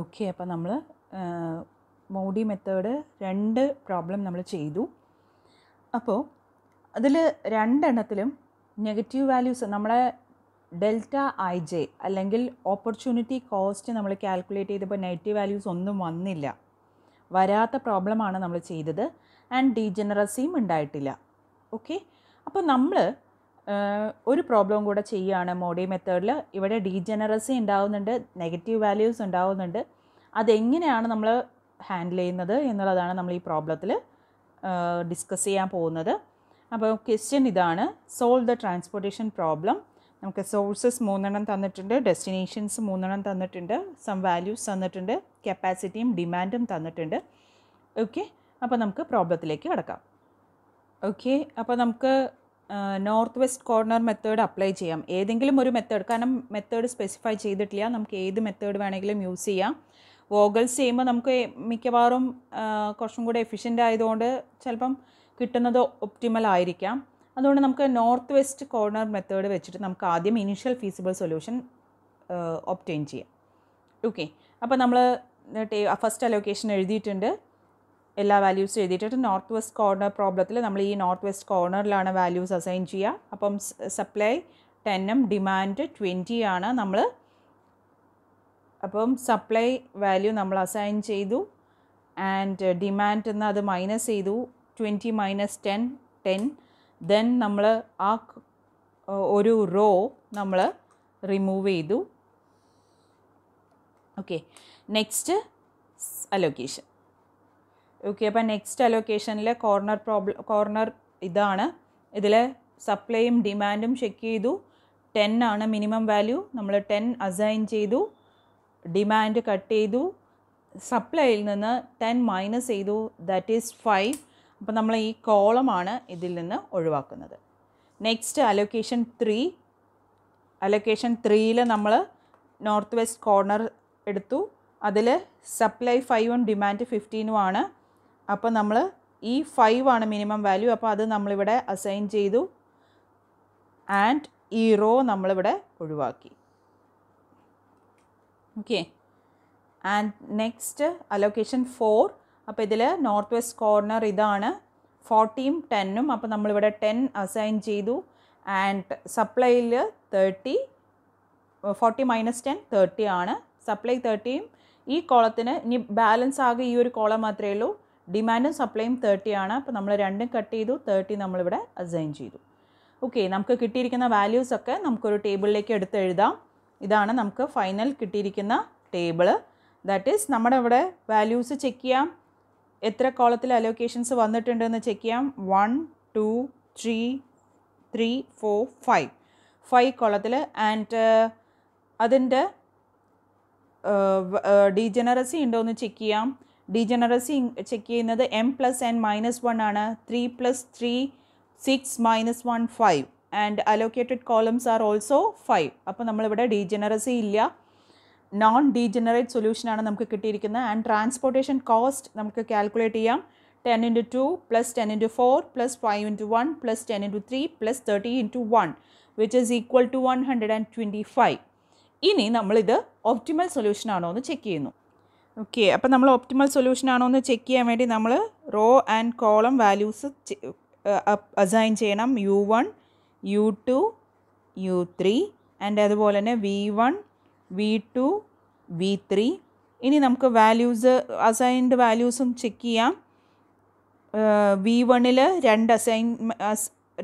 okay അപ്പോൾ നമ്മൾ Modi method രണ്ട് പ്രോബ്ലം നമ്മൾ ചെയ്തു അപ്പോൾ അതിൽ രണ്ടെണ്ണത്തിലും നെഗറ്റീവ് വാല്യൂസ് നമ്മളെ ഡെൽറ്റ ഐ ജെ അല്ലെങ്കിൽ ഓപ്പർച്യൂണിറ്റി കോസ്റ്റ് നമ്മൾ കാൽക്കുലേറ്റ് ചെയ്തപ്പോൾ നെഗറ്റീവ് വാല്യൂസ് ഒന്നും വന്നില്ല വരാത്ത പ്രോബ്ലമാണ് നമ്മൾ ചെയ്തത് ആൻഡ് ഡീജനറസിയും ഉണ്ടായിട്ടില്ല ഓക്കെ അപ്പോൾ നമ്മൾ ഒരു പ്രോബ്ലം കൂടെ ചെയ്യുകയാണ് മോഡി മെത്തേഡിൽ ഇവിടെ ഡീജനറസി ഉണ്ടാവുന്നുണ്ട് നെഗറ്റീവ് വാല്യൂസ് ഉണ്ടാവുന്നുണ്ട് അതെങ്ങനെയാണ് നമ്മൾ ഹാൻഡിൽ ചെയ്യുന്നത് എന്നുള്ളതാണ് നമ്മൾ ഈ പ്രോബ്ലത്തിൽ ഡിസ്കസ് ചെയ്യാൻ പോകുന്നത് അപ്പോൾ ക്വസ്റ്റ്യൻ ഇതാണ് സോൾവ് ദ ട്രാൻസ്പോർട്ടേഷൻ പ്രോബ്ലം നമുക്ക് സോഴ്സസ് മൂന്നെണ്ണം തന്നിട്ടുണ്ട് ഡെസ്റ്റിനേഷൻസ് മൂന്നെണ്ണം തന്നിട്ടുണ്ട് സം വാല്യൂസ് തന്നിട്ടുണ്ട് കപ്പാസിറ്റിയും ഡിമാൻഡും തന്നിട്ടുണ്ട് ഓക്കെ അപ്പോൾ നമുക്ക് പ്രോബ്ലത്തിലേക്ക് കിടക്കാം ഓക്കെ അപ്പോൾ നമുക്ക് north west corner method apply ചെയ്യാം ഏതെങ്കിലും ഒരു മെത്തേഡ് കാരണം മെത്തേഡ് സ്പെസിഫൈ ചെയ്തിട്ടില്ല നമുക്ക് ഏത് മെത്തേഡ് വേണമെങ്കിലും യൂസ് ചെയ്യാം വോഗൽസ് ചെയ്യുമ്പോൾ നമുക്ക് മിക്കവാറും കുറച്ചും കൂടെ എഫിഷ്യൻ്റ് ആയതുകൊണ്ട് ചിലപ്പം കിട്ടുന്നത് ഒപ്റ്റിമൽ ആയിരിക്കാം അതുകൊണ്ട് നമുക്ക് നോർത്ത് വെസ്റ്റ് കോർണർ മെത്തേഡ് വെച്ചിട്ട് നമുക്ക് ആദ്യം ഇനീഷ്യൽ ഫീസിബിൾ സൊല്യൂഷൻ ഒപ്റ്റെയിൻ ചെയ്യാം ഓക്കെ അപ്പോൾ നമ്മൾ ഫസ്റ്റ് അലോക്കേഷൻ എഴുതിയിട്ടുണ്ട് എല്ലാ വാല്യൂസും എഴുതിയിട്ട് നോർത്ത് വെസ്റ്റ് കോർണർ പ്രോബ്ലത്തിൽ നമ്മൾ ഈ നോർത്ത് വെസ്റ്റ് കോർണറിലാണ് വാല്യൂസ് അസൈൻ ചെയ്യുക അപ്പം സപ്ലൈ ടെന്നും ഡിമാൻഡ് ട്വൻറ്റി ആണ് നമ്മൾ അപ്പം സപ്ലൈ വാല്യൂ നമ്മൾ അസൈൻ ചെയ്തു ആൻഡ് ഡിമാൻഡ് എന്ന് അത് മൈനസ് ചെയ്തു twenty minus ten ten then നമ്മൾ ആ ഒരു റോ നമ്മൾ റിമൂവ് ചെയ്തു ഓക്കെ നെക്സ്റ്റ് അലോക്കേഷൻ ഓക്കെ അപ്പോൾ നെക്സ്റ്റ് അലോക്കേഷനിലെ കോർണർ പ്രോബ്ലം കോർണർ ഇതാണ് ഇതിലെ സപ്ലൈയും ഡിമാൻഡും ചെക്ക് ചെയ്തു ടെൻ ആണ് മിനിമം വാല്യൂ നമ്മൾ ടെൻ അസൈൻ ചെയ്തു ഡിമാൻഡ് കട്ട് ചെയ്തു സപ്ലൈയിൽ നിന്ന് ടെൻ മൈനസ് ചെയ്തു ദാറ്റ് ഈസ് ഫൈവ് അപ്പോൾ നമ്മൾ ഈ കോളമാണ് ഇതിൽ നിന്ന് ഒഴിവാക്കുന്നത് നെക്സ്റ്റ് അലൊക്കേഷൻ ത്രീ അലൊക്കേഷൻ ത്രീയിൽ നമ്മൾ നോർത്ത് വെസ്റ്റ് കോർണർ എടുത്തു അതിൽ സപ്ലൈ ഫൈവും ഡിമാൻഡ് ഫിഫ്റ്റീനുമാണ് അപ്പോൾ നമ്മൾ ഈ ഫൈവ് ആണ് മിനിമം വാല്യൂ അപ്പോൾ അത് നമ്മളിവിടെ അസൈൻ ചെയ്തു ആൻഡ് ഈ റോ നമ്മളിവിടെ ഒഴിവാക്കി okay and next allocation four അപ്പോൾ ഇതിൽ നോർത്ത് വെസ്റ്റ് കോർണർ ഇതാണ് ഫോർട്ടിയും ടെന്നും അപ്പോൾ നമ്മളിവിടെ ടെൻ അസൈൻ ചെയ്തു ആൻഡ് സപ്ലൈയിൽ thirty forty minus ten thirty ആണ് സപ്ലൈ തേർട്ടിയും ഈ കോളത്തിന് ഇനി ബാലൻസ് ആകെ ഈ ഒരു കോളം മാത്രമേ ഉള്ളൂ ഡിമാൻഡും സപ്ലൈയും തേർട്ടി ആണ് അപ്പോൾ നമ്മൾ രണ്ടും കട്ട് ചെയ്തു തേർട്ടി നമ്മളിവിടെ അസൈൻ ചെയ്തു ഓക്കെ നമുക്ക് കിട്ടിയിരിക്കുന്ന വാല്യൂസ് ഒക്കെ നമുക്കൊരു ടേബിളിലേക്ക് എടുത്ത് എഴുതാം ഇതാണ് നമുക്ക് ഫൈനൽ കിട്ടിയിരിക്കുന്ന ടേബിൾ ദാറ്റ് ഈസ് നമ്മുടെ ഇവിടെ വാല്യൂസ് ചെക്ക് ചെയ്യാം എത്ര കോളത്തിൽ അലോക്കേഷൻസ് വന്നിട്ടുണ്ടെന്ന് ചെക്ക് ചെയ്യാം one two three three four five five കോളത്തിൽ ആൻഡ് അതിൻ്റെ ഡീജനറസി ഉണ്ടോ എന്ന് ചെക്ക് ചെയ്യാം ഡീജനറസി ചെക്ക് ചെയ്യുന്നത് M plus N minus one ആണ് three plus three six minus one five and allocated columns are also five അപ്പോൾ നമ്മളിവിടെ ഡീജനറസി ഇല്ല നോൺ ഡീജനറേറ്റ് സൊല്യൂഷനാണ് നമുക്ക് കിട്ടിയിരിക്കുന്നത് ആൻഡ് ട്രാൻസ്പോർട്ടേഷൻ കോസ്റ്റ് നമുക്ക് കാൽക്കുലേറ്റ് ചെയ്യാം ten into two plus ten into four plus five into one plus ten into three plus thirty into one which is equal to one hundred and twenty five ഇനി നമ്മളിത് optimal സൊല്യൂഷനാണോ എന്ന് check ചെയ്യുന്നു okay അപ്പോൾ നമ്മൾ optimal solution ആണോ എന്ന് check ചെയ്യാൻ വേണ്ടി നമ്മൾ row and column values assign ചെയ്യണം U one U two U three and അതുപോലെ തന്നെ V one V two V three ഇനി നമുക്ക് വാല്യൂസ് അസൈൻഡ് വാല്യൂസും ചെക്ക് ചെയ്യാം വി വണ്ണിൽ രണ്ട് അസൈൻ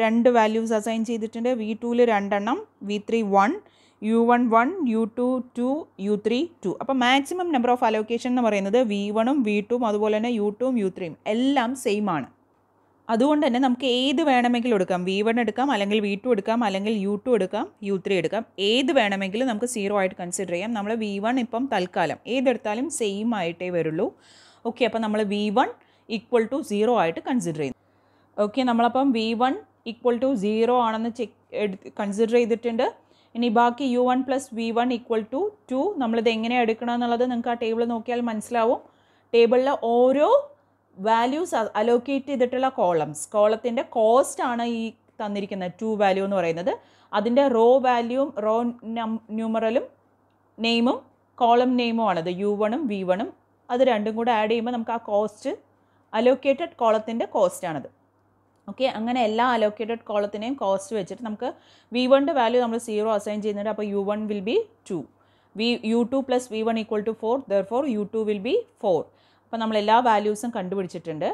രണ്ട് വാല്യൂസ് അസൈൻ ചെയ്തിട്ടുണ്ട് വി ടൂവിൽ രണ്ടെണ്ണം V three one U one one U two two U three two അപ്പോൾ മാക്സിമം നമ്പർ ഓഫ് അലോക്കേഷൻ എന്ന് പറയുന്നത് വി വണും വി ടുവും അതുപോലെ തന്നെ യു ടുവും യു ത്രീയും എല്ലാം സെയിം ആണ് അതുകൊണ്ട് തന്നെ നമുക്ക് ഏത് വേണമെങ്കിലും എടുക്കാം വി വൺ എടുക്കാം അല്ലെങ്കിൽ വി ടു എടുക്കാം അല്ലെങ്കിൽ യു ടു എടുക്കാം യു ത്രീ എടുക്കാം ഏത് വേണമെങ്കിലും നമുക്ക് സീറോ ആയിട്ട് കൺസിഡർ ചെയ്യാം നമ്മൾ വി വൺ ഇപ്പം തൽക്കാലം ഏതെടുത്താലും സെയിം ആയിട്ടേ വരുള്ളൂ ഓക്കെ അപ്പോൾ നമ്മൾ V one equal to zero ആയിട്ട് കൺസിഡർ ചെയ്യുന്നു ഓക്കെ നമ്മളപ്പം V one equal to zero ആണെന്ന് ചെക്ക് കൺസിഡർ ചെയ്തിട്ടുണ്ട് ഇനി ബാക്കി U one plus V one equal to two നമ്മളിത് എങ്ങനെയാണ് എടുക്കണം എന്നുള്ളത് നിങ്ങൾക്ക് ആ ടേബിൾ നോക്കിയാൽ മനസ്സിലാവും ടേബിളിലെ ഓരോ വാല്യൂസ് അലോക്കേറ്റ് ചെയ്തിട്ടുള്ള കോളംസ് കോളത്തിൻ്റെ കോസ്റ്റ് ആണ് ഈ തന്നിരിക്കുന്ന ടു വാല്യൂ എന്ന് പറയുന്നത് അതിൻ്റെ റോ വാല്യൂവും റോ ന്യൂമറലും നെയിമും കോളം നെയിമും ആണത് യു വണും വി വണും അത് രണ്ടും കൂടെ ആഡ് ചെയ്യുമ്പോൾ നമുക്ക് ആ കോസ്റ്റ് അലോക്കേറ്റഡ് കോളത്തിൻ്റെ ആണത് ഓക്കെ അങ്ങനെ എല്ലാ അലോക്കേറ്റഡ് കോളത്തിനെയും കോസ്റ്റ് വെച്ചിട്ട് നമുക്ക് വി വണ്ണിൻ്റെ വാല്യൂ നമ്മൾ സീറോ അസൈൻ ചെയ്യുന്നുണ്ട് അപ്പോൾ U one will be two V U two plus V one equal to four there four U two will be four അപ്പോൾ നമ്മൾ എല്ലാ വാല്യൂസും കണ്ടുപിടിച്ചിട്ടുണ്ട്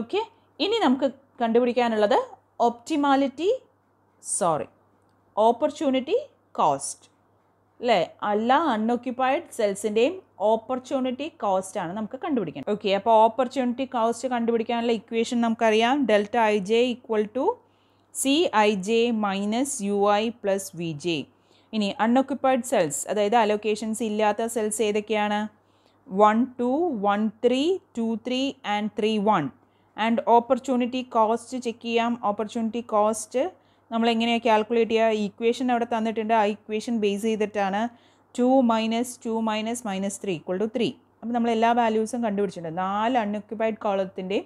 ഓക്കെ ഇനി നമുക്ക് കണ്ടുപിടിക്കാനുള്ളത് ഒപ്റ്റിമാലിറ്റി സോറി ഓപ്പർച്യൂണിറ്റി കോസ്റ്റ് അല്ലേ എല്ലാ അൺഒക്യുപ്പൈഡ് സെൽസിൻ്റെയും ഓപ്പർച്യൂണിറ്റി കോസ്റ്റ് ആണ് നമുക്ക് കണ്ടുപിടിക്കാൻ ഓക്കെ അപ്പോൾ ഓപ്പർച്യൂണിറ്റി കോസ്റ്റ് കണ്ടുപിടിക്കാനുള്ള ഇക്വേഷൻ നമുക്കറിയാം delta I J equal to C I J minus U I plus V J ഇനി അൺഒക്യുപ്പൈഡ് സെൽസ് അതായത് അലോക്കേഷൻസ് ഇല്ലാത്ത സെൽസ് ഏതൊക്കെയാണ് one two one three two three and three one and opportunity cost check ചെയ്യാം opportunity cost നമ്മൾ എങ്ങനെയാണ് calculate ചെയ്യുക equation അവിടെ തന്നിട്ടുണ്ട് ആ ഇക്വേഷൻ ബേസ് ചെയ്തിട്ടാണ് two minus two minus minus three equal to three അപ്പോൾ നമ്മൾ എല്ലാ വാല്യൂസും കണ്ടുപിടിച്ചിട്ടുണ്ട് നാല് അൺഒക്യുപൈഡ് കോളത്തിൻ്റെ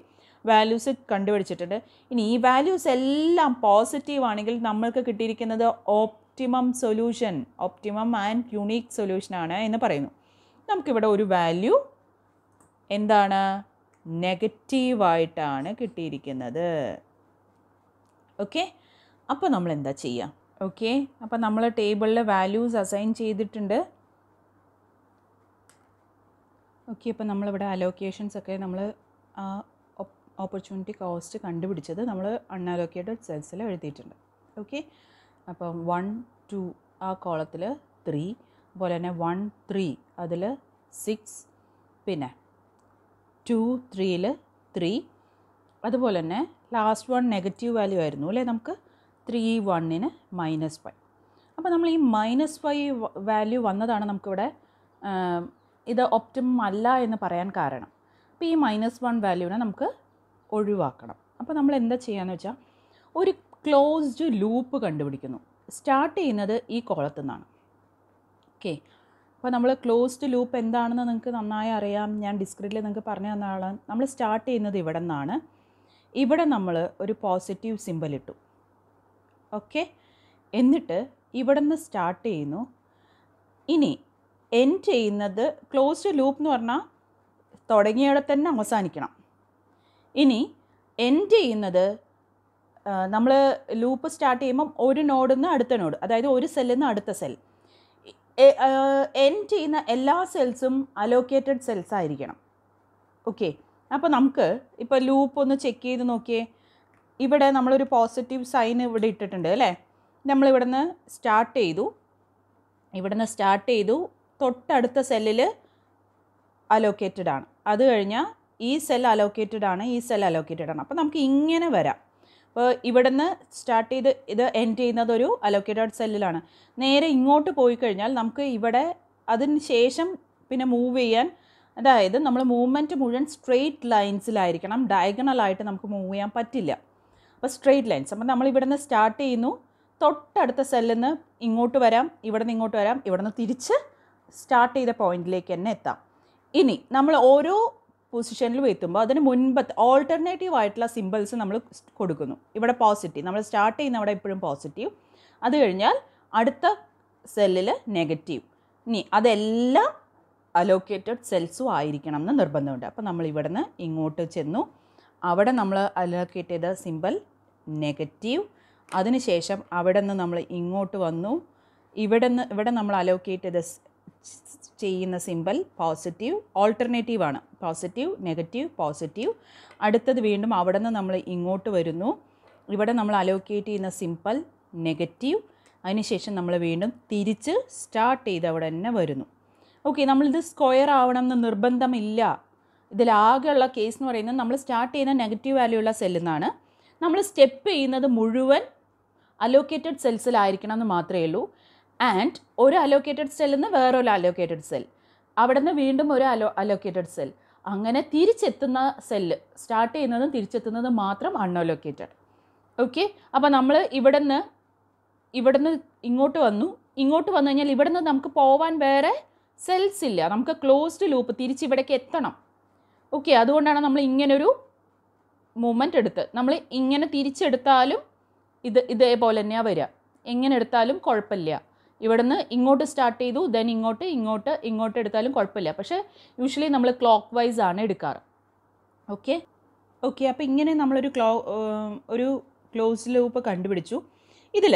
വാല്യൂസ് കണ്ടുപിടിച്ചിട്ടുണ്ട് ഇനി ഈ വാല്യൂസ് എല്ലാം പോസിറ്റീവ് ആണെങ്കിൽ നമ്മൾക്ക് കിട്ടിയിരിക്കുന്നത് optimum solution optimum and unique സൊല്യൂഷനാണ് എന്ന് പറയുന്നു നമുക്കിവിടെ ഒരു വാല്യൂ എന്താണ് നെഗറ്റീവായിട്ടാണ് കിട്ടിയിരിക്കുന്നത് ഓക്കെ അപ്പോൾ നമ്മൾ എന്താ ചെയ്യുക ഓക്കെ അപ്പോൾ നമ്മൾ ടേബിളിൽ വാല്യൂസ് അസൈൻ ചെയ്തിട്ടുണ്ട് ഓക്കെ അപ്പോൾ നമ്മളിവിടെ അലോക്കേഷൻസ് ഒക്കെ നമ്മൾ ഓപ്പർച്യൂണിറ്റി കോസ്റ്റ് കണ്ടുപിടിച്ചത് നമ്മൾ അൺഅലോക്കേറ്റഡ് സെൽസിൽ എഴുതിയിട്ടുണ്ട് ഓക്കെ അപ്പം വൺ ടു ആ കോളത്തിൽ ത്രീ അതുപോലെ തന്നെ വൺ ത്രീ അതിൽ സിക്സ് പിന്നെ ടു ത്രീയിൽ ത്രീ അതുപോലെ തന്നെ ലാസ്റ്റ് വൺ നെഗറ്റീവ് വാല്യൂ ആയിരുന്നു അല്ലേ നമുക്ക് ത്രീ വണ്ണിന് മൈനസ് ഫൈവ് അപ്പോൾ നമ്മൾ ഈ മൈനസ് ഫൈവ് വാല്യൂ വന്നതാണ് നമുക്കിവിടെ ഇത് ഒപ്റ്റിമം അല്ല എന്ന് പറയാൻ കാരണം അപ്പോൾ ഈ മൈനസ് വൺ വാല്യൂവിനെ നമുക്ക് ഒഴിവാക്കണം അപ്പോൾ നമ്മൾ എന്താ ചെയ്യാന്ന് വെച്ചാൽ ഒരു ക്ലോസ്ഡ് ലൂപ്പ് കണ്ടുപിടിക്കുന്നു സ്റ്റാർട്ട് ചെയ്യുന്നത് ഈ കോളത്തു നിന്നാണ് ഓക്കെ അപ്പോൾ നമ്മൾ ക്ലോസ്ഡ് ലൂപ്പ് എന്താണെന്ന് നിങ്ങൾക്ക് നന്നായി അറിയാം ഞാൻ ഡിസ്ക്രിപ്റ്റിൽ നിങ്ങൾക്ക് പറഞ്ഞു തന്നാളാണ് നമ്മൾ സ്റ്റാർട്ട് ചെയ്യുന്നത് ഇവിടെ നിന്നാണ് ഇവിടെ നമ്മൾ ഒരു പോസിറ്റീവ് സിമ്പൽ ഇട്ടു ഓക്കെ എന്നിട്ട് ഇവിടെ നിന്ന് സ്റ്റാർട്ട് ചെയ്യുന്നു ഇനി എൻഡ് ചെയ്യുന്നത് ക്ലോസ്ഡ് ലൂപ്പ് എന്ന് പറഞ്ഞാൽ തുടങ്ങിയവിടെ തന്നെ അവസാനിക്കണം ഇനി എൻഡ് ചെയ്യുന്നത് നമ്മൾ ലൂപ്പ് സ്റ്റാർട്ട് ചെയ്യുമ്പം ഒരു നോഡിൽ നിന്ന് അടുത്ത നോഡ് അതായത് ഒരു സെല്ലിൽ നിന്ന് അടുത്ത സെൽ എൻ ചെയ്യുന്ന എല്ലാ സെൽസും അലോക്കേറ്റഡ് സെൽസ് ആയിരിക്കണം ഓക്കെ അപ്പോൾ നമുക്ക് ഇപ്പോൾ ലൂപ്പ് ഒന്ന് ചെക്ക് ചെയ്ത് നോക്കിയേ ഇവിടെ നമ്മളൊരു പോസിറ്റീവ് സൈൻ ഇവിടെ ഇട്ടിട്ടുണ്ട് അല്ലേ നമ്മളിവിടുന്ന് സ്റ്റാർട്ട് ചെയ്തു ഇവിടുന്ന് സ്റ്റാർട്ട് ചെയ്തു തൊട്ടടുത്ത സെല്ലിൽ അലോക്കേറ്റഡ് ആണ് അത് കഴിഞ്ഞാൽ ഈ സെൽ അലോക്കേറ്റഡ് ആണ് ഈ സെൽ അലോക്കേറ്റഡ് ആണ് അപ്പോൾ നമുക്ക് ഇങ്ങനെ വരാം അപ്പോൾ ഇവിടുന്ന് സ്റ്റാർട്ട് ചെയ്ത് ഇത് എൻഡ് ചെയ്യുന്നത് ഒരു അലോക്കേറ്റഡ് സെല്ലിലാണ് നേരെ ഇങ്ങോട്ട് പോയി കഴിഞ്ഞാൽ നമുക്ക് ഇവിടെ അതിന് ശേഷം പിന്നെ മൂവ് ചെയ്യാൻ അതായത് നമ്മൾ മൂവ്മെൻറ്റ് മുഴുവൻ സ്ട്രെയിറ്റ് ലൈൻസിലായിരിക്കണം ഡയഗണലായിട്ട് നമുക്ക് മൂവ് ചെയ്യാൻ പറ്റില്ല അപ്പോൾ സ്ട്രെയിറ്റ് ലൈൻസ് അപ്പം നമ്മൾ നിന്ന് സ്റ്റാർട്ട് ചെയ്യുന്നു തൊട്ടടുത്ത സെല്ലിൽ നിന്ന് ഇങ്ങോട്ട് വരാം ഇവിടെ നിന്ന് ഇങ്ങോട്ട് വരാം ഇവിടെ നിന്ന് തിരിച്ച് സ്റ്റാർട്ട് ചെയ്ത പോയിന്റിലേക്ക് തന്നെ എത്താം ഇനി നമ്മൾ ഓരോ പൊസിഷനിലും എത്തുമ്പോൾ അതിന് മുൻപത്തെ ഓൾട്ടർനേറ്റീവ് ആയിട്ടുള്ള സിമ്പിൾസ് നമ്മൾ കൊടുക്കുന്നു ഇവിടെ പോസിറ്റീവ് നമ്മൾ സ്റ്റാർട്ട് ചെയ്യുന്ന അവിടെ എപ്പോഴും പോസിറ്റീവ് അത് കഴിഞ്ഞാൽ അടുത്ത സെല്ലിൽ നെഗറ്റീവ് ഇനി അതെല്ലാം അലോക്കേറ്റഡ് സെൽസും ആയിരിക്കണം എന്ന് നിർബന്ധമുണ്ട് അപ്പോൾ നമ്മൾ ഇവിടുന്ന് ഇങ്ങോട്ട് ചെന്നു അവിടെ നമ്മൾ അലോക്കേറ്റ് ചെയ്ത സിമ്പിൾ നെഗറ്റീവ് അതിനുശേഷം അവിടെ നിന്ന് നമ്മൾ ഇങ്ങോട്ട് വന്നു ഇവിടെ നിന്ന് ഇവിടെ നമ്മൾ അലോക്കേറ്റ് ചെയ്ത ചെയ്യുന്ന സിമ്പൽ പോസിറ്റീവ് ഓൾട്ടർനേറ്റീവ് ആണ് പോസിറ്റീവ് നെഗറ്റീവ് പോസിറ്റീവ് അടുത്തത് വീണ്ടും അവിടെ നിന്ന് നമ്മൾ ഇങ്ങോട്ട് വരുന്നു ഇവിടെ നമ്മൾ അലോക്കേറ്റ് ചെയ്യുന്ന സിമ്പൽ നെഗറ്റീവ് അതിനുശേഷം നമ്മൾ വീണ്ടും തിരിച്ച് സ്റ്റാർട്ട് ചെയ്ത് അവിടെ തന്നെ വരുന്നു ഓക്കെ നമ്മളിത് സ്ക്വയർ ആവണം എന്ന് നിർബന്ധമില്ല ഇതിലാകെയുള്ള കേസ് എന്ന് പറയുന്നത് നമ്മൾ സ്റ്റാർട്ട് ചെയ്യുന്ന നെഗറ്റീവ് വാല്യൂ ഉള്ള സെല്ലിൽ നിന്നാണ് നമ്മൾ സ്റ്റെപ്പ് ചെയ്യുന്നത് മുഴുവൻ അലോക്കേറ്റഡ് സെൽസിലായിരിക്കണം എന്ന് മാത്രമേ ഉള്ളൂ ആൻഡ് ഒരു അലോക്കേറ്റഡ് സെല്ലിൽ നിന്ന് വേറൊരു അലോക്കേറ്റഡ് സെൽ അവിടെ നിന്ന് വീണ്ടും ഒരു അലോ അലോക്കേറ്റഡ് സെൽ അങ്ങനെ തിരിച്ചെത്തുന്ന സെല്ല് സ്റ്റാർട്ട് ചെയ്യുന്നതും തിരിച്ചെത്തുന്നതും മാത്രം അൺഅലോക്കേറ്റഡ് ഓക്കെ അപ്പോൾ നമ്മൾ ഇവിടെ നിന്ന് ഇവിടെ നിന്ന് ഇങ്ങോട്ട് വന്നു ഇങ്ങോട്ട് വന്നു കഴിഞ്ഞാൽ ഇവിടെ നിന്ന് നമുക്ക് പോവാൻ വേറെ സെൽസ് ഇല്ല നമുക്ക് ക്ലോസ്ഡ് ലൂപ്പ് തിരിച്ചിവിടേക്ക് എത്തണം ഓക്കെ അതുകൊണ്ടാണ് നമ്മൾ ഇങ്ങനൊരു മൂവ്മെൻറ്റ് എടുത്ത് നമ്മൾ ഇങ്ങനെ തിരിച്ചെടുത്താലും ഇത് ഇതേപോലെ തന്നെയാണ് വരിക എങ്ങനെ എടുത്താലും കുഴപ്പമില്ല നിന്ന് ഇങ്ങോട്ട് സ്റ്റാർട്ട് ചെയ്തു ദെൻ ഇങ്ങോട്ട് ഇങ്ങോട്ട് ഇങ്ങോട്ട് എടുത്താലും കുഴപ്പമില്ല പക്ഷേ യൂഷ്വലി നമ്മൾ ക്ലോക്ക് വൈസ് ആണ് എടുക്കാറ് ഓക്കെ ഓക്കെ അപ്പോൾ ഇങ്ങനെ നമ്മളൊരു ക്ലോ ഒരു ക്ലോസ് ലൂപ്പ് കണ്ടുപിടിച്ചു ഇതിൽ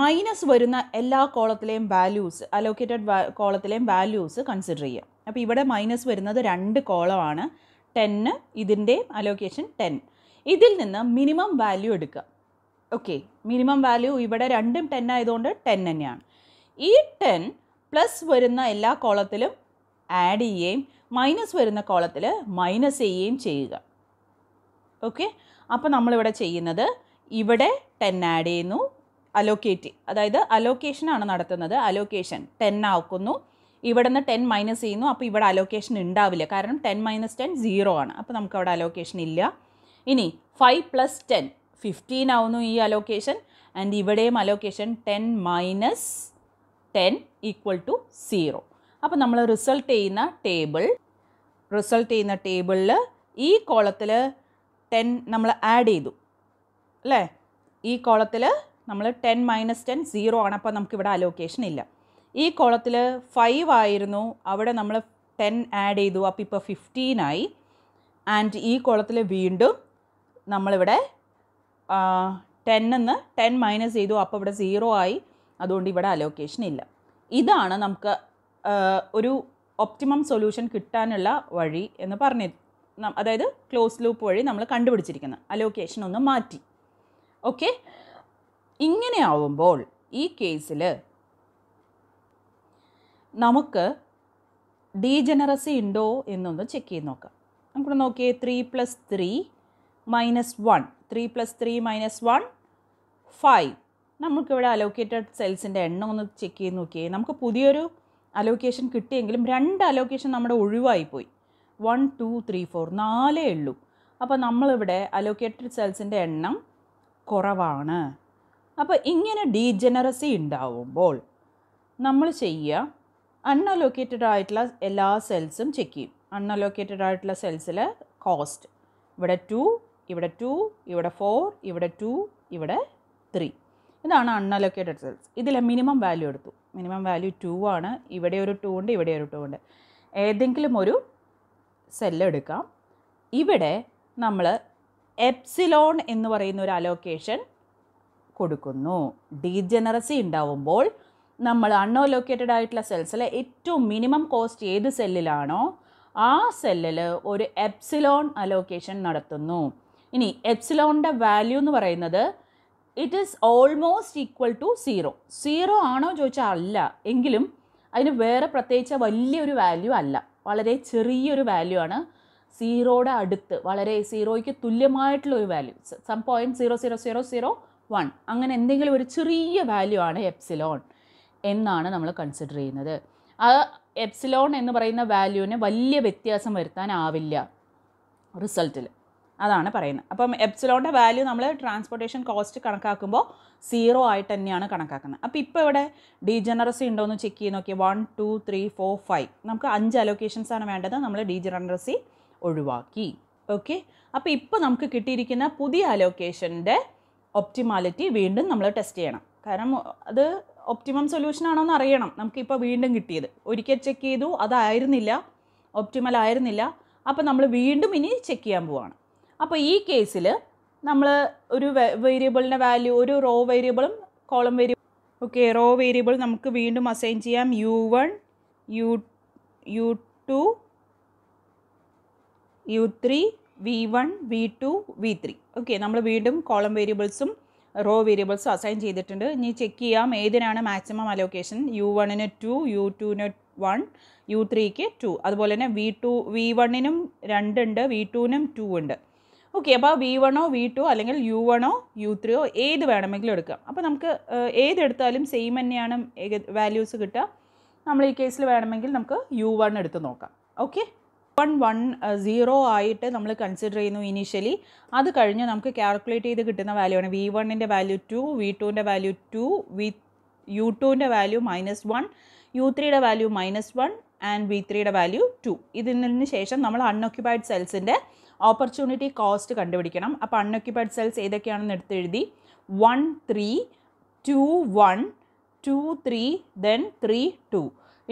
മൈനസ് വരുന്ന എല്ലാ കോളത്തിലെയും വാല്യൂസ് അലോക്കേറ്റഡ് കോളത്തിലെയും വാല്യൂസ് കൺസിഡർ ചെയ്യുക അപ്പോൾ ഇവിടെ മൈനസ് വരുന്നത് രണ്ട് കോളമാണ് ടെന്ന് ഇതിൻ്റെയും അലോക്കേഷൻ ടെൻ ഇതിൽ നിന്ന് മിനിമം വാല്യൂ എടുക്കുക ഓക്കെ മിനിമം വാല്യൂ ഇവിടെ രണ്ടും ടെൻ ആയതുകൊണ്ട് ടെൻ തന്നെയാണ് ഈ ടെൻ പ്ലസ് വരുന്ന എല്ലാ കോളത്തിലും ആഡ് ചെയ്യുകയും മൈനസ് വരുന്ന കോളത്തിൽ മൈനസ് ചെയ്യുകയും ചെയ്യുക ഓക്കെ അപ്പോൾ നമ്മളിവിടെ ചെയ്യുന്നത് ഇവിടെ ടെൻ ആഡ് ചെയ്യുന്നു അലോക്കേറ്റ് അതായത് അലോക്കേഷനാണ് നടത്തുന്നത് അലോക്കേഷൻ ടെൻ ആക്കുന്നു ഇവിടെ നിന്ന് ടെൻ മൈനസ് ചെയ്യുന്നു അപ്പോൾ ഇവിടെ അലോക്കേഷൻ ഉണ്ടാവില്ല കാരണം ടെൻ മൈനസ് ടെൻ സീറോ ആണ് അപ്പോൾ നമുക്ക് അവിടെ അലോക്കേഷൻ ഇല്ല ഇനി ഫൈവ് പ്ലസ് ടെൻ ഫിഫ്റ്റീൻ ആവുന്നു ഈ അലോക്കേഷൻ ആൻഡ് ഇവിടെയും allocation ten minus ten equal to zero അപ്പോൾ നമ്മൾ റിസൾട്ട് ചെയ്യുന്ന ടേബിൾ റിസൾട്ട് ചെയ്യുന്ന ടേബിളിൽ ഈ കോളത്തിൽ ടെൻ നമ്മൾ ആഡ് ചെയ്തു അല്ലേ ഈ കോളത്തിൽ നമ്മൾ ടെൻ മൈനസ് ടെൻ സീറോ ആണ് അപ്പോൾ നമുക്കിവിടെ അലോക്കേഷൻ ഇല്ല ഈ കോളത്തിൽ ഫൈവ് ആയിരുന്നു അവിടെ നമ്മൾ ടെൻ ആഡ് ചെയ്തു അപ്പോൾ ഇപ്പോൾ ആയി ആൻഡ് ഈ കോളത്തിൽ വീണ്ടും നമ്മളിവിടെ എന്ന് ടെൻ മൈനസ് ചെയ്തു അപ്പോൾ ഇവിടെ സീറോ ആയി അതുകൊണ്ട് ഇവിടെ അലോക്കേഷൻ ഇല്ല ഇതാണ് നമുക്ക് ഒരു ഒപ്റ്റിമം സൊല്യൂഷൻ കിട്ടാനുള്ള വഴി എന്ന് പറഞ്ഞ അതായത് ക്ലോസ് ലൂപ്പ് വഴി നമ്മൾ കണ്ടുപിടിച്ചിരിക്കുന്നത് അലോക്കേഷൻ ഒന്ന് മാറ്റി ഓക്കെ ഇങ്ങനെ ആവുമ്പോൾ ഈ കേസിൽ നമുക്ക് ഡീജനറസി ഉണ്ടോ എന്നൊന്ന് ചെക്ക് ചെയ്ത് നോക്കാം നമുക്കിവിടെ നോക്കിയേ three plus three minus one three plus three minus one five നമുക്കിവിടെ അലോക്കേറ്റഡ് സെൽസിൻ്റെ എണ്ണം ഒന്ന് ചെക്ക് ചെയ്ത് നോക്കിയേ നമുക്ക് പുതിയൊരു അലോക്കേഷൻ കിട്ടിയെങ്കിലും രണ്ട് അലോക്കേഷൻ നമ്മുടെ ഒഴിവായിപ്പോയി വൺ ടു ത്രീ ഫോർ നാലേ ഉള്ളൂ അപ്പോൾ നമ്മളിവിടെ അലോക്കേറ്റഡ് സെൽസിൻ്റെ എണ്ണം കുറവാണ് അപ്പോൾ ഇങ്ങനെ ഡീജനറസി ഉണ്ടാവുമ്പോൾ നമ്മൾ ചെയ്യുക അൺഅലോക്കേറ്റഡ് ആയിട്ടുള്ള എല്ലാ സെൽസും ചെക്ക് ചെയ്യും അൺഅലോക്കേറ്റഡ് ആയിട്ടുള്ള സെൽസിൽ കോസ്റ്റ് ഇവിടെ ടു ഇവിടെ ടു ഇവിടെ ഫോർ ഇവിടെ ടു ഇവിടെ ത്രീ ഇതാണ് അൺഅലോക്കേറ്റഡ് സെൽസ് ഇതിലെ മിനിമം വാല്യൂ എടുത്തു മിനിമം വാല്യൂ ടു ആണ് ഇവിടെ ഒരു ടു ഉണ്ട് ഇവിടെ ഒരു ടു ഉണ്ട് ഏതെങ്കിലും ഒരു സെല്ലെടുക്കാം എടുക്കാം ഇവിടെ നമ്മൾ എപ്സിലോൺ എന്ന് പറയുന്ന ഒരു അലോക്കേഷൻ കൊടുക്കുന്നു ഡീജനറസി ഉണ്ടാവുമ്പോൾ നമ്മൾ അണ്ണോ ലൊക്കേറ്റഡ് ആയിട്ടുള്ള സെൽസിലെ ഏറ്റവും മിനിമം കോസ്റ്റ് ഏത് സെല്ലിലാണോ ആ സെല്ലിൽ ഒരു എപ്സിലോൺ അലോക്കേഷൻ നടത്തുന്നു ഇനി എപ്സിലോണിൻ്റെ വാല്യൂ എന്ന് പറയുന്നത് it is almost equal to zero zero ആണോ ചോദിച്ചാൽ അല്ല എങ്കിലും അതിന് വേറെ പ്രത്യേകിച്ച് വലിയൊരു വാല്യൂ അല്ല വളരെ ചെറിയൊരു വാല്യൂ ആണ് സീറോയുടെ അടുത്ത് വളരെ സീറോയ്ക്ക് തുല്യമായിട്ടുള്ള ഒരു value some point zero zero zero zero one അങ്ങനെ എന്തെങ്കിലും ഒരു ചെറിയ വാല്യൂ ആണ് എപ്സിലോൺ എന്നാണ് നമ്മൾ കൺസിഡർ ചെയ്യുന്നത് ആ എപ്സിലോൺ എന്ന് പറയുന്ന വാല്യൂവിന് വലിയ വ്യത്യാസം വരുത്താനാവില്ല റിസൾട്ടിൽ അതാണ് പറയുന്നത് അപ്പം എപ്സിലോണിൻ്റെ വാല്യൂ നമ്മൾ ട്രാൻസ്പോർട്ടേഷൻ കോസ്റ്റ് കണക്കാക്കുമ്പോൾ സീറോ ആയിട്ട് തന്നെയാണ് കണക്കാക്കുന്നത് അപ്പോൾ ഇപ്പോൾ ഇവിടെ ഡീജനറസി ഉണ്ടോ എന്ന് ചെക്ക് ചെയ്ത് നോക്കിയാൽ one two three four five നമുക്ക് അഞ്ച് അലോക്കേഷൻസ് ആണ് വേണ്ടത് നമ്മൾ ഡീജനറസി ഒഴിവാക്കി ഓക്കെ അപ്പോൾ ഇപ്പോൾ നമുക്ക് കിട്ടിയിരിക്കുന്ന പുതിയ അലോക്കേഷൻ്റെ ഒപ്റ്റിമാലിറ്റി വീണ്ടും നമ്മൾ ടെസ്റ്റ് ചെയ്യണം കാരണം അത് ഒപ്റ്റിമം സൊല്യൂഷൻ ആണോ എന്ന് അറിയണം നമുക്കിപ്പോൾ വീണ്ടും കിട്ടിയത് ഒരിക്കൽ ചെക്ക് ചെയ്തു അതായിരുന്നില്ല ഒപ്റ്റിമൽ ആയിരുന്നില്ല അപ്പോൾ നമ്മൾ വീണ്ടും ഇനി ചെക്ക് ചെയ്യാൻ പോവാണ് അപ്പോൾ ഈ കേസിൽ നമ്മൾ ഒരു വേരിയബിളിൻ്റെ വാല്യൂ ഒരു റോ വേരിയബിളും column variable okay row variable നമുക്ക് വീണ്ടും അസൈൻ ചെയ്യാം U one U U two U three V one V two V three okay നമ്മൾ വീണ്ടും കോളം വേരിയബിൾസും റോ വേരിയബിൾസും അസൈൻ ചെയ്തിട്ടുണ്ട് ഇനി ചെക്ക് ചെയ്യാം ഏതിനാണ് മാക്സിമം അലോക്കേഷൻ യു വണ്ണിന് ടു യു ടുവിന് വൺ യു ത്രീക്ക് ടു അതുപോലെ തന്നെ വി ടു വി വണ്ണിനും രണ്ടുണ്ട് വി ടുവിനും ടു ഉണ്ട് ഓക്കെ അപ്പോൾ വി വണ്ണോ വി ടു അല്ലെങ്കിൽ യു വണ്ണോ യു ത്രീയോ ഏത് വേണമെങ്കിലും എടുക്കാം അപ്പോൾ നമുക്ക് ഏതെടുത്താലും സെയിം തന്നെയാണ് വാല്യൂസ് കിട്ടുക നമ്മൾ ഈ കേസിൽ വേണമെങ്കിൽ നമുക്ക് യു വൺ എടുത്ത് നോക്കാം ഓക്കെ വൺ വൺ സീറോ ആയിട്ട് നമ്മൾ കൺസിഡർ ചെയ്യുന്നു ഇനീഷ്യലി അത് കഴിഞ്ഞ് നമുക്ക് കാൽക്കുലേറ്റ് ചെയ്ത് കിട്ടുന്ന വാല്യൂ ആണ് വി വണ്ണിൻ്റെ വാല്യൂ ടു വി ടുവിൻ്റെ വാല്യൂ ടു വി യു ടുവിൻ്റെ വാല്യൂ മൈനസ് വൺ യു ത്രീയുടെ value minus one and V ത്രീയുടെ വാല്യൂ ടു ഇതിന് ശേഷം നമ്മൾ അൺഒക്യുപൈഡ് സെൽസിൻ്റെ ഓപ്പർച്യൂണിറ്റി കോസ്റ്റ് കണ്ടുപിടിക്കണം അപ്പോൾ അൺഒക്യുപൈഡ് സെൽസ് ഏതൊക്കെയാണെന്ന് എടുത്ത് എഴുതി one three two one two three then three two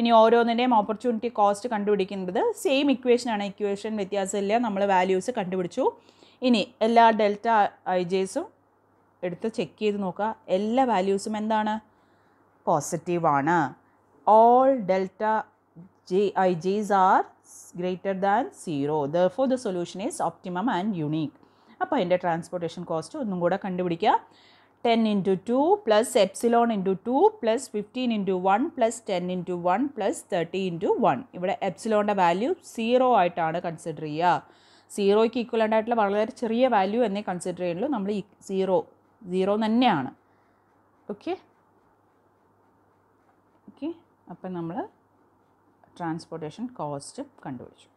ഇനി ഓരോന്നിൻ്റെയും ഓപ്പർച്യൂണിറ്റി കോസ്റ്റ് കണ്ടുപിടിക്കുന്നത് സെയിം ഇക്വേഷനാണ് ഇക്വേഷൻ വ്യത്യാസമില്ല നമ്മൾ വാല്യൂസ് കണ്ടുപിടിച്ചു ഇനി എല്ലാ ഡെൽറ്റ ഐ ജേസും എടുത്ത് ചെക്ക് ചെയ്ത് നോക്കുക എല്ലാ വാല്യൂസും എന്താണ് പോസിറ്റീവാണ് all delta J I J's are greater than zero the four the solution is optimum and unique അപ്പോൾ അതിൻ്റെ ട്രാൻസ്പോർട്ടേഷൻ കോസ്റ്റ് ഒന്നും കൂടെ കണ്ടുപിടിക്കുക ten into two plus epsilon into two plus fifteen into one plus ten into one plus thirty into one ഇവിടെ എപ്സിലോണിൻ്റെ value zero ആയിട്ടാണ് consider ചെയ്യുക സീറോയ്ക്ക് ഈക്വൽ ആയിട്ടുള്ള വളരെ ചെറിയ വാല്യൂ എന്നേ കൺസിഡർ ചെയ്യുള്ളൂ നമ്മൾ സീറോ സീറോ തന്നെയാണ് ഓക്കെ ഓക്കെ അപ്പം നമ്മൾ ട്രാൻസ്പോർട്ടേഷൻ കോസ്റ്റ് കണ്ടുപിടിച്ചു